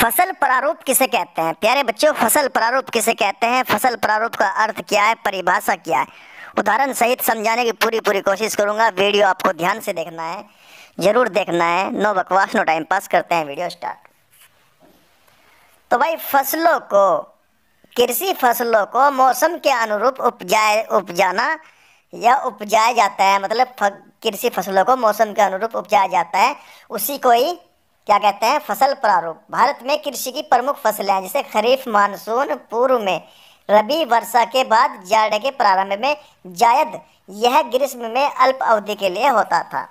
फसल प्रारूप किसे कहते हैं प्यारे बच्चों फसल प्रारूप किसे कहते हैं फसल प्रारूप का अर्थ क्या है परिभाषा क्या है उदाहरण सहित समझाने की पूरी पूरी कोशिश करूंगा वीडियो आपको ध्यान से देखना है जरूर देखना है नो बकवास नो टाइम पास करते हैं वीडियो स्टार्ट तो भाई फसलों को कृषि फसलों को मौसम के अनुरूप उपजाए उपजाना या उपजाया जाता है मतलब कृषि फसलों को मौसम के अनुरूप उपजाया जाता है उसी को ही क्या कहते हैं फसल प्रारूप भारत में कृषि की प्रमुख फसलें हैं जैसे खरीफ मानसून पूर्व में रबी वर्षा के बाद जाड़े के प्रारंभ में जायद यह ग्रीष्म में अल्प अवधि के लिए होता था